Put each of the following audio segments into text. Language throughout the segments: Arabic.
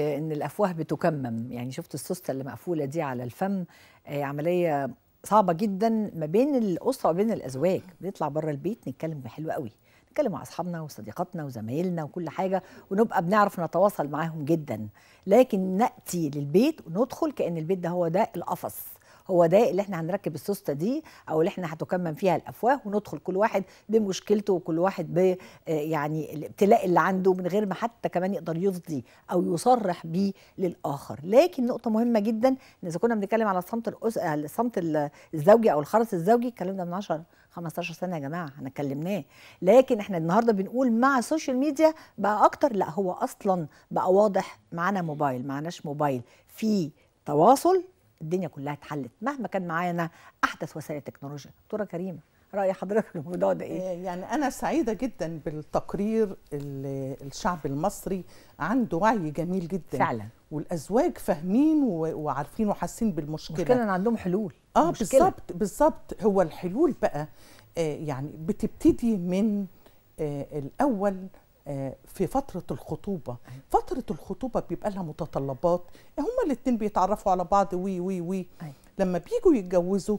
ان الافواه بتكمم يعني شفت السوسته اللي مقفوله دي على الفم آه، عمليه صعبه جدا ما بين الاسره وبين الازواج بنطلع بره البيت نتكلم حلو قوي نتكلم مع اصحابنا وصديقاتنا وزمايلنا وكل حاجه ونبقى بنعرف نتواصل معاهم جدا لكن ناتي للبيت وندخل كان البيت ده هو ده القفص هو ده اللي احنا هنركب السوسته دي او اللي احنا هتكمم فيها الافواه وندخل كل واحد بمشكلته وكل واحد ب آه، يعني الابتلاء اللي عنده من غير ما حتى كمان يقدر يفضي او يصرح بيه للاخر لكن نقطه مهمه جدا ان اذا كنا بنتكلم على الصمت الأس... الصمت الزوجي او الخرس الزوجي الكلام ده من 10 15 سنه يا جماعه احنا اتكلمناه لكن احنا النهارده بنقول مع السوشيال ميديا بقى اكتر لا هو اصلا بقى واضح معانا موبايل معناش موبايل في تواصل الدنيا كلها اتحلت مهما كان معانا احدث وسائل التكنولوجيا دكتوره كريمه راي حضرتك في الموضوع ده ايه آه، يعني انا سعيده جدا بالتقرير اللي الشعب المصري عنده وعي جميل جدا فعلا والازواج فاهمين وعارفين وحاسين بالمشكله مشكله ان عندهم حلول اه بالظبط بالظبط هو الحلول بقى آه، يعني بتبتدي من آه، الاول آه، في فترة الخطوبة فترة الخطوبة بيبقى لها متطلبات هما الاتنين بيتعرفوا على بعض وي وي وي أيوة. لما بيجوا يتجوزوا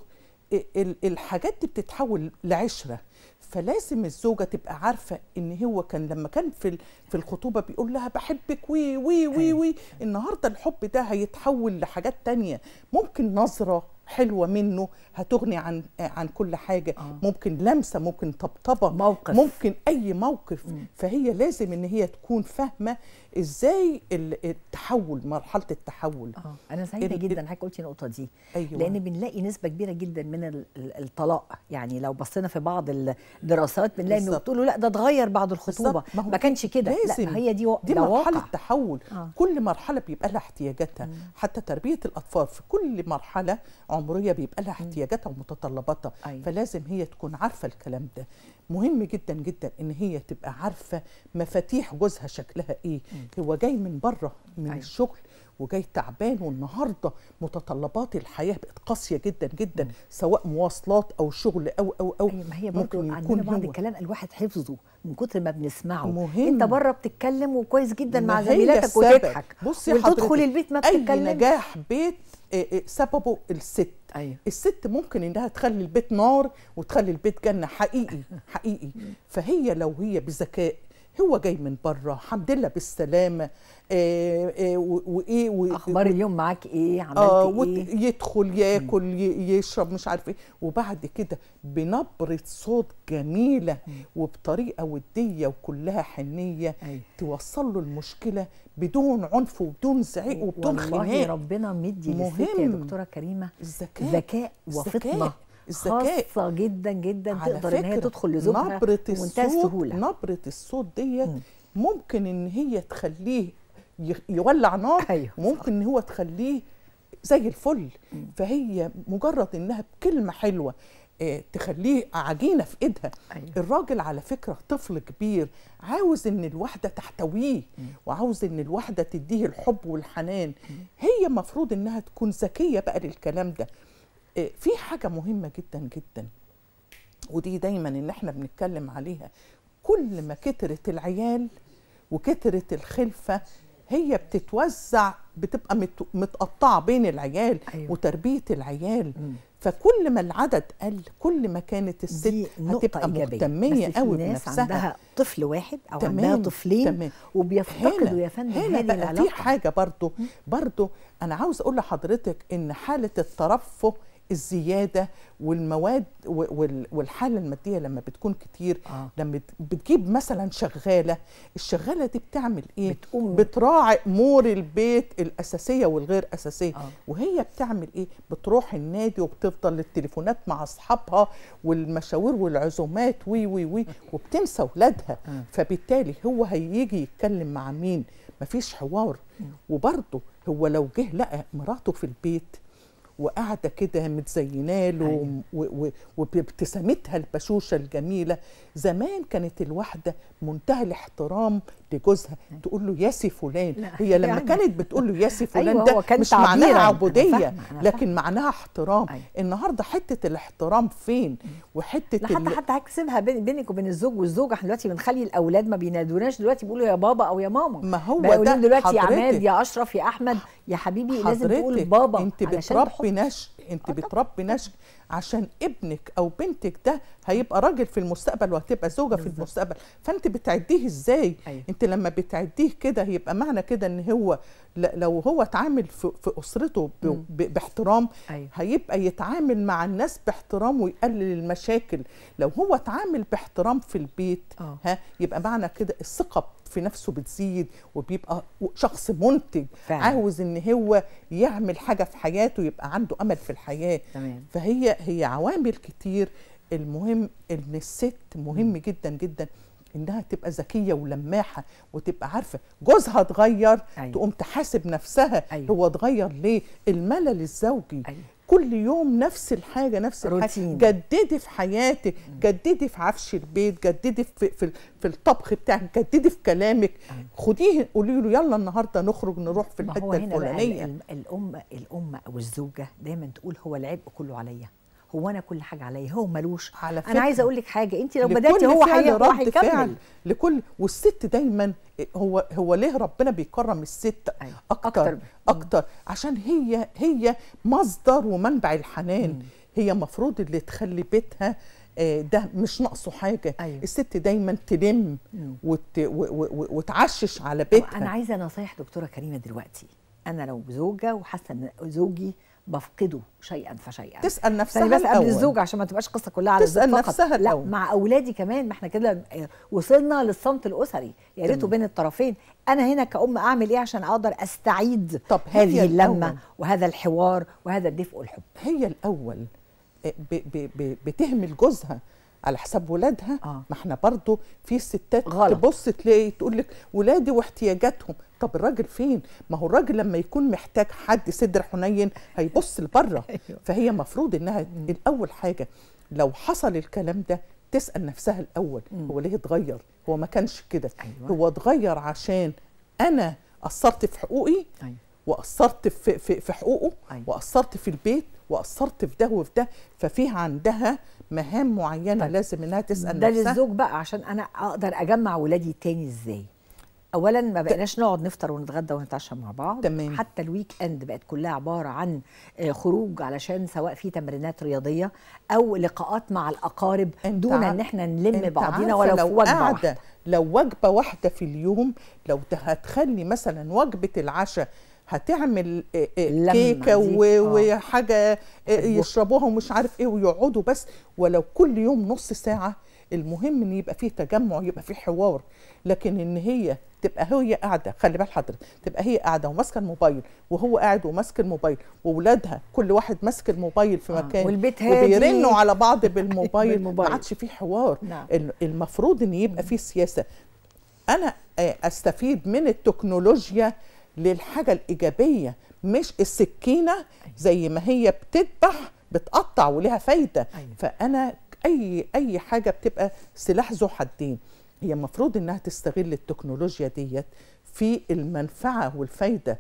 آه، الحاجات دي بتتحول لعشرة فلازم الزوجة تبقى عارفة ان هو كان لما كان في في الخطوبة بيقول لها بحبك وي وي وي أيوة. وي النهاردة الحب ده هيتحول لحاجات تانية ممكن نظرة حلوه منه هتغني عن عن كل حاجه آه. ممكن لمسه ممكن طبطبه موقف ممكن اي موقف مم. فهي لازم ان هي تكون فاهمه ازاي التحول مرحله التحول آه. انا سعيده جدا حضرتك قلتي النقطه دي أيوة. لان بنلاقي نسبه كبيره جدا من الطلاق يعني لو بصينا في بعض الدراسات بنلاقي انه بتقولوا لا ده اتغير بعد الخطوبه ما, ما كانش كده لا هي دي و... دي مرحله واقع. تحول آه. كل مرحله بيبقى لها احتياجاتها حتى تربيه الاطفال في كل مرحله العمريه بيبقى لها احتياجاتها ومتطلباتها أيوة. فلازم هي تكون عارفه الكلام ده مهم جدا جدا ان هي تبقى عارفه مفاتيح جوزها شكلها ايه مم. هو جاي من بره من أيوة. الشغل وجاي تعبان والنهارده متطلبات الحياه بقت قاسيه جدا جدا مم. سواء مواصلات او شغل او او او أيوة ما هي ممكن عندنا بعض الكلام الواحد حفظه من كتر ما بنسمعه مهم. انت بره بتتكلم وكويس جدا مع زميلاتك وتضحك بصي وتدخل البيت ما بتتكلمش اي نجاح بيت آه، آه، سببه الست أيوة. الست ممكن انها تخلي البيت نار وتخلي البيت جنه حقيقي حقيقي فهي لو هي بذكاء هو جاي من بره الحمد لله بالسلامه آه، آه، وايه و... اخبار اليوم معاك ايه عملت آه إيه؟ وت... ايه يدخل ياكل يشرب مش عارف ايه وبعد كده بنبره صوت جميله مم. وبطريقه وديه وكلها حنيه أيه. توصل له المشكله بدون عنف وبدون زعيق وبدون خناق والله ربنا مدي للست يا دكتوره كريمه ذكاء وفطنه الذكاء خاصه جدا جدا تقدر ان هي تدخل لزوجها نبره الصوت نبره الصوت ديت ممكن ان هي تخليه يولع نار أيوة ممكن ان هو تخليه زي الفل فهي مجرد انها بكلمه حلوه آه، تخليه عجينه في ايدها أيوة. الراجل على فكره طفل كبير عاوز ان الواحده تحتويه وعاوز ان الواحده تديه الحب والحنان هي المفروض انها تكون ذكيه بقى للكلام ده إيه، في حاجه مهمه جدا جدا ودي دايما ان احنا بنتكلم عليها كل ما كترت العيال وكترت الخلفه هي بتتوزع بتبقى متقطعه بين العيال أيوة. وتربيه العيال م. فكل ما العدد قل كل ما كانت الست هتبقى إيجابية. مهتميه قوي بنفسها عندها طفل واحد او تمام. عندها طفلين تمام. وبيفتقدوا يا فندم هنا بقى في حاجه برضو برضو انا عاوز اقول لحضرتك ان حاله الترفه الزياده والمواد والحاله الماديه لما بتكون كتير آه. لما بتجيب مثلا شغاله الشغاله دي بتعمل ايه بتقوم بتراعي امور البيت الاساسيه والغير اساسيه آه. وهي بتعمل ايه بتروح النادي وبتفضل التليفونات مع اصحابها والمشاوير والعزومات وي وي وي وبتنسى اولادها آه. فبالتالي هو هيجي يتكلم مع مين مفيش حوار وبرضه هو لو جه لقى مراته في البيت وقاعده كده متزينه له وبابتسامتها أيوة. البشوشه الجميله زمان كانت الواحده منتهى الاحترام لجوزها أيوة. تقول له ياسي فلان هي لما يعني. كانت بتقول له ياسي أيوة، فلان أيوة ده مش معناها عبوديه لكن معناها احترام أيوة. النهارده حته الاحترام فين وحته لا حتى اللي... حتى هكسبها بينك وبين الزوج والزوجه احنا دلوقتي بنخلي الاولاد ما بينادوناش دلوقتي بيقولوا يا بابا او يا ماما ما هو ده دلوقتي يا عماد يا اشرف يا احمد يا حبيبي لازم تقول بابا انت بتربي بتربي نشء انت آه، بتربي نشء عشان ابنك او بنتك ده هيبقى راجل في المستقبل وهتبقى زوجه في المستقبل فانت بتعديه ازاي أيوة. انت لما بتعديه كده يبقى معنى كده ان هو لو هو اتعامل في, اسرته باحترام أيوة. هيبقى يتعامل مع الناس باحترام ويقلل المشاكل لو هو اتعامل باحترام في البيت آه. ها يبقى معنى كده الثقه في نفسه بتزيد وبيبقى شخص منتج فعلا. عاوز ان هو يعمل حاجه في حياته يبقى عنده امل في الحياه تمام. فهي هي عوامل كتير المهم ان الست مهم م. جدا جدا انها تبقى ذكيه ولماحه وتبقى عارفه جوزها اتغير أيوة. تقوم تحاسب نفسها أيوة. هو اتغير ليه الملل الزوجي أيوة. كل يوم نفس الحاجه نفس روتين. الحاجه جددي في حياتك جددي في عفش البيت جددي في في, في الطبخ بتاعك جددي في كلامك خديه قولي له يلا النهارده نخرج نروح في الحته الفلانيه الام الام او الزوجه دايما تقول هو العبء كله عليا هو انا كل حاجه عليا هو ملوش على فكرة. انا عايزه اقول لك حاجه انت لو بداتي هو هيكمل لكل والست دايما هو هو ليه ربنا بيكرم الست أيوة. اكتر اكتر, أكتر. عشان هي هي مصدر ومنبع الحنان مم. هي مفروض اللي تخلي بيتها آه، ده مش ناقصه حاجه أيوه. الست دايما تلم وت... و... و... وتعشش على بيتها انا عايزه نصايح دكتوره كريمه دلوقتي انا لو زوجه وحاسه ان زوجي بفقده شيئا فشيئا تسال نفسها بس قبل الزوج عشان ما تبقاش قصه كلها على تسال فقط. نفسها لا الأول. مع اولادي كمان ما احنا كده آه، وصلنا للصمت الاسري يا ريته بين الطرفين انا هنا كأم اعمل ايه عشان اقدر استعيد طب هذه اللمه الأول. وهذا الحوار وهذا الدفء والحب هي الاول آه، ب ب ب بتهمل جوزها على حساب ولادها آه. ما احنا برضو في ستات غلط. تبص تلاقي تقول لك ولادي واحتياجاتهم طب الراجل فين ما هو الراجل لما يكون محتاج حد صدر حنين هيبص لبره أيوه. فهي مفروض انها الاول حاجه لو حصل الكلام ده تسال نفسها الاول هو ليه اتغير هو ما كانش كده أيوه. هو اتغير عشان انا قصرت في حقوقي أيوة. وقصرت في, في, في حقوقه أيوة. وقصرت في البيت وقصرت في ده وفي ده ففيها عندها مهام معينه طيب. لازم انها تسال ده نفسها ده للزوج بقى عشان انا اقدر اجمع ولادي تاني ازاي اولا ما بقيناش نقعد نفطر ونتغدى ونتعشى مع بعض تمام. حتى الويك اند بقت كلها عباره عن آه، خروج علشان سواء في تمرينات رياضيه او لقاءات مع الاقارب دون ان احنا نلم بعضينا ولو لو وجبه واحده لو وجبه واحده في اليوم لو هتخلي مثلا وجبه العشاء هتعمل آه، آه، كيكه وحاجه يشربوها ومش عارف ايه ويقعدوا بس ولو كل يوم نص ساعه المهم ان يبقى فيه تجمع يبقى فيه حوار لكن ان هي تبقى هي قاعده خلي بال حضرتك تبقى هي قاعده وماسكه الموبايل وهو قاعد وماسك الموبايل واولادها كل واحد ماسك الموبايل في آه، مكان آه. والبيت هادي وبيرنوا على بعض بالموبايل, ما عادش فيه حوار نعم. المفروض ان يبقى فيه سياسه انا آه، استفيد من التكنولوجيا للحاجه الايجابيه مش السكينه أيوة. زي ما هي بتذبح بتقطع ولها فايده أيوة. فانا اي اي حاجه بتبقى سلاح ذو حدين هي المفروض انها تستغل التكنولوجيا ديت في المنفعه والفايده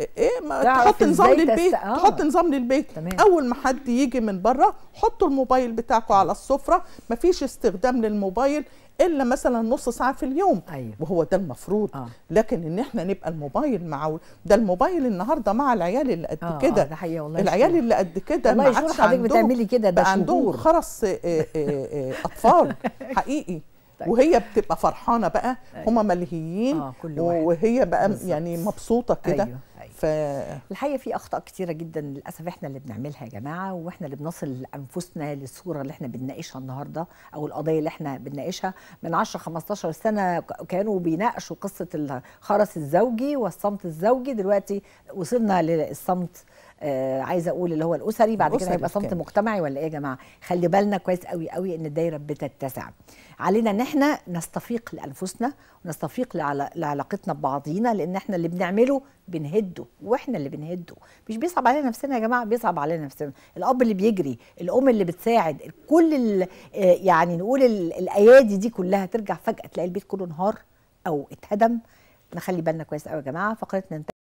ايه ما تحط نظام للبيت آه. تحط نظام للبيت تمام. اول ما حد يجي من بره حطوا الموبايل بتاعكم على السفره ما فيش استخدام للموبايل الا مثلا نص ساعه في اليوم أيوة. وهو ده المفروض آه. لكن ان احنا نبقى الموبايل مع ده الموبايل النهارده مع العيال اللي قد آه, آه، كده آه والله العيال اللي قد كده ما عادش عندهم بتعملي كده ده عندهم خرس آه، آه، اطفال حقيقي طيب. وهي بتبقى فرحانه بقى أيوه. هم ملهيين آه كل واحد. وهي بقى بالزبط. يعني مبسوطه كده أيوة. ف... الحقيقه في اخطاء كتيره جدا للاسف احنا اللي بنعملها يا جماعه واحنا اللي بنصل انفسنا للصوره اللي احنا بنناقشها النهارده او القضيه اللي احنا بنناقشها من 10 15 سنه كانوا بيناقشوا قصه الخرس الزوجي والصمت الزوجي دلوقتي وصلنا للصمت آه عايزه اقول اللي هو الاسري بعد كده هيبقى صمت مجتمعي ولا ايه يا جماعه خلي بالنا كويس قوي قوي ان الدايره بتتسع علينا ان احنا نستفيق لانفسنا ونستفيق لعلاقتنا ببعضينا لان احنا اللي بنعمله بنهده واحنا اللي بنهده مش بيصعب علينا نفسنا يا جماعه بيصعب علينا نفسنا الاب اللي بيجري الام اللي بتساعد كل آه، يعني نقول الايادي دي كلها ترجع فجاه تلاقي البيت كله انهار او اتهدم نخلي بالنا كويس قوي يا جماعه فقرتنا